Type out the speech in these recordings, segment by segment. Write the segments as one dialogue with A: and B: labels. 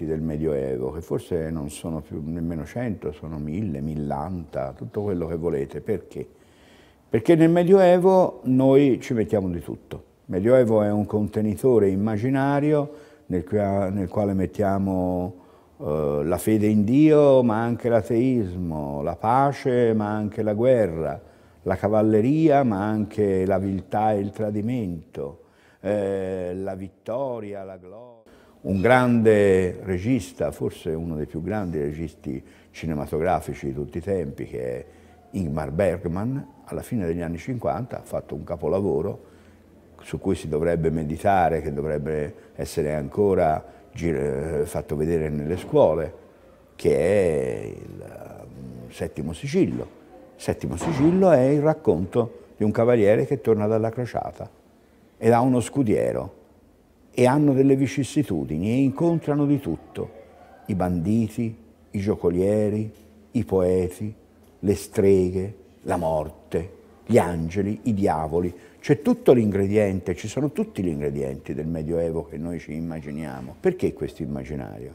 A: scritti del Medioevo, che forse non sono più nemmeno 100, sono 1000, 1000, tutto quello che volete. Perché? Perché nel Medioevo noi ci mettiamo di tutto. Il Medioevo è un contenitore immaginario nel, nel quale mettiamo eh, la fede in Dio, ma anche l'ateismo, la pace, ma anche la guerra, la cavalleria, ma anche la viltà e il tradimento, eh, la vittoria, la gloria un grande regista, forse uno dei più grandi registi cinematografici di tutti i tempi, che è Ingmar Bergman, alla fine degli anni 50 ha fatto un capolavoro su cui si dovrebbe meditare, che dovrebbe essere ancora eh, fatto vedere nelle scuole, che è il mm, Settimo Sigillo. Settimo Sicillo è il racconto di un cavaliere che torna dalla crociata ed ha uno scudiero e hanno delle vicissitudini e incontrano di tutto, i banditi, i giocolieri, i poeti, le streghe, la morte, gli angeli, i diavoli, c'è tutto l'ingrediente, ci sono tutti gli ingredienti del Medioevo che noi ci immaginiamo. Perché questo immaginario?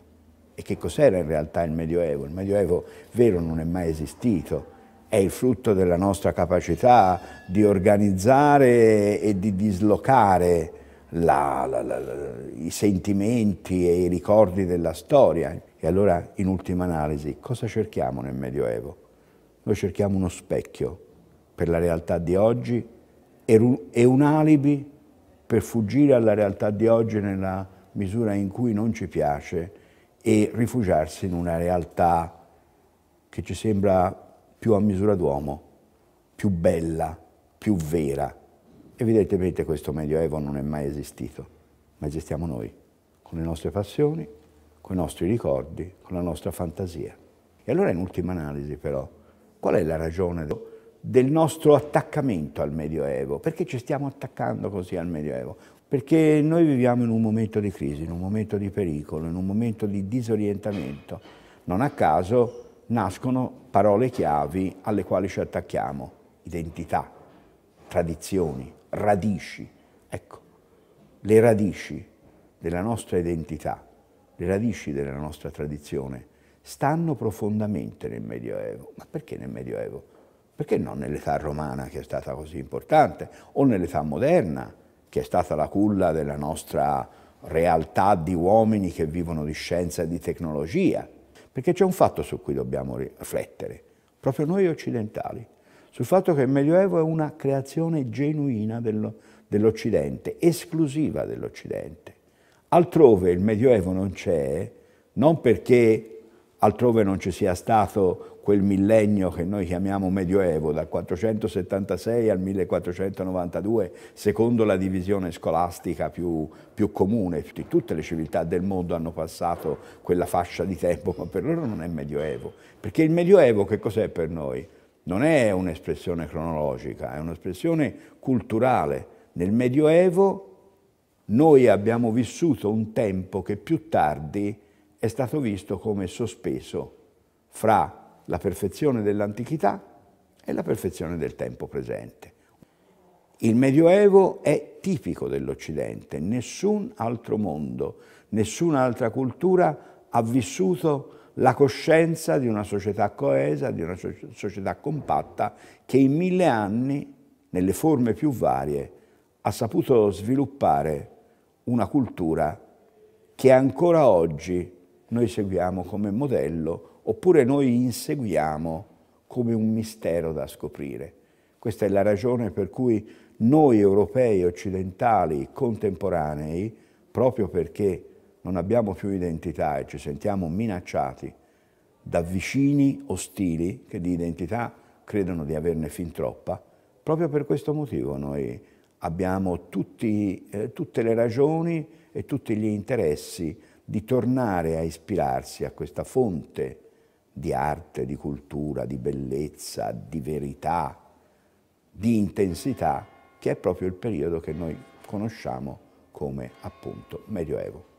A: E che cos'era in realtà il Medioevo? Il Medioevo vero non è mai esistito, è il frutto della nostra capacità di organizzare e di dislocare la, la, la, i sentimenti e i ricordi della storia. E allora, in ultima analisi, cosa cerchiamo nel Medioevo? Noi cerchiamo uno specchio per la realtà di oggi e un alibi per fuggire alla realtà di oggi nella misura in cui non ci piace e rifugiarsi in una realtà che ci sembra più a misura d'uomo, più bella, più vera. Evidentemente questo Medioevo non è mai esistito, ma esistiamo noi, con le nostre passioni, con i nostri ricordi, con la nostra fantasia. E allora in ultima analisi però, qual è la ragione del nostro attaccamento al Medioevo? Perché ci stiamo attaccando così al Medioevo? Perché noi viviamo in un momento di crisi, in un momento di pericolo, in un momento di disorientamento. Non a caso nascono parole chiavi alle quali ci attacchiamo, identità, tradizioni, radici, ecco, le radici della nostra identità, le radici della nostra tradizione, stanno profondamente nel Medioevo. Ma perché nel Medioevo? Perché non nell'età romana che è stata così importante o nell'età moderna che è stata la culla della nostra realtà di uomini che vivono di scienza e di tecnologia? Perché c'è un fatto su cui dobbiamo riflettere, proprio noi occidentali sul fatto che il Medioevo è una creazione genuina dell'Occidente, esclusiva dell'Occidente. Altrove il Medioevo non c'è, non perché altrove non ci sia stato quel millennio che noi chiamiamo Medioevo, dal 476 al 1492, secondo la divisione scolastica più, più comune. Tutte le civiltà del mondo hanno passato quella fascia di tempo, ma per loro non è Medioevo. Perché il Medioevo che cos'è per noi? non è un'espressione cronologica, è un'espressione culturale. Nel Medioevo noi abbiamo vissuto un tempo che più tardi è stato visto come sospeso fra la perfezione dell'antichità e la perfezione del tempo presente. Il Medioevo è tipico dell'Occidente, nessun altro mondo, nessun'altra cultura ha vissuto la coscienza di una società coesa, di una società compatta che in mille anni, nelle forme più varie, ha saputo sviluppare una cultura che ancora oggi noi seguiamo come modello oppure noi inseguiamo come un mistero da scoprire. Questa è la ragione per cui noi europei occidentali contemporanei, proprio perché non abbiamo più identità e ci sentiamo minacciati da vicini ostili che di identità credono di averne fin troppa, proprio per questo motivo noi abbiamo tutti, eh, tutte le ragioni e tutti gli interessi di tornare a ispirarsi a questa fonte di arte, di cultura, di bellezza, di verità, di intensità, che è proprio il periodo che noi conosciamo come appunto Medioevo.